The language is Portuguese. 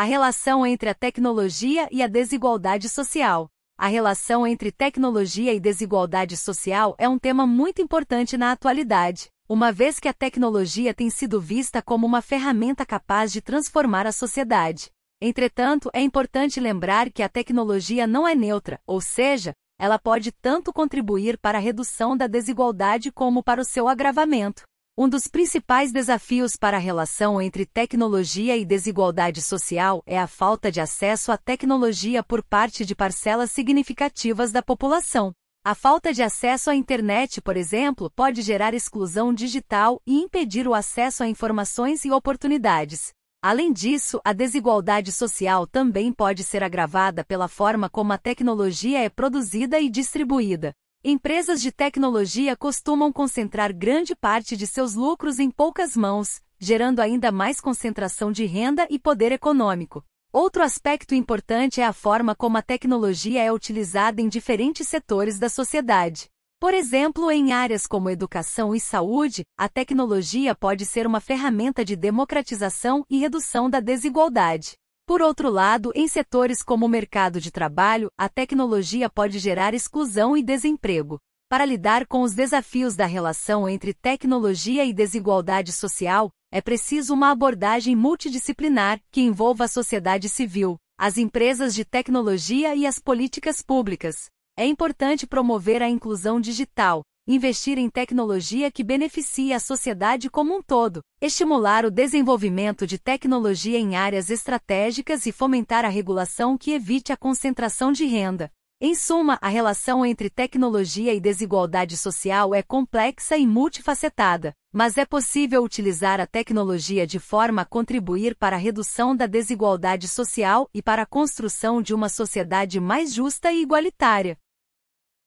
a relação entre a tecnologia e a desigualdade social. A relação entre tecnologia e desigualdade social é um tema muito importante na atualidade, uma vez que a tecnologia tem sido vista como uma ferramenta capaz de transformar a sociedade. Entretanto, é importante lembrar que a tecnologia não é neutra, ou seja, ela pode tanto contribuir para a redução da desigualdade como para o seu agravamento. Um dos principais desafios para a relação entre tecnologia e desigualdade social é a falta de acesso à tecnologia por parte de parcelas significativas da população. A falta de acesso à internet, por exemplo, pode gerar exclusão digital e impedir o acesso a informações e oportunidades. Além disso, a desigualdade social também pode ser agravada pela forma como a tecnologia é produzida e distribuída. Empresas de tecnologia costumam concentrar grande parte de seus lucros em poucas mãos, gerando ainda mais concentração de renda e poder econômico. Outro aspecto importante é a forma como a tecnologia é utilizada em diferentes setores da sociedade. Por exemplo, em áreas como educação e saúde, a tecnologia pode ser uma ferramenta de democratização e redução da desigualdade. Por outro lado, em setores como o mercado de trabalho, a tecnologia pode gerar exclusão e desemprego. Para lidar com os desafios da relação entre tecnologia e desigualdade social, é preciso uma abordagem multidisciplinar que envolva a sociedade civil, as empresas de tecnologia e as políticas públicas. É importante promover a inclusão digital, investir em tecnologia que beneficie a sociedade como um todo, estimular o desenvolvimento de tecnologia em áreas estratégicas e fomentar a regulação que evite a concentração de renda. Em suma, a relação entre tecnologia e desigualdade social é complexa e multifacetada, mas é possível utilizar a tecnologia de forma a contribuir para a redução da desigualdade social e para a construção de uma sociedade mais justa e igualitária.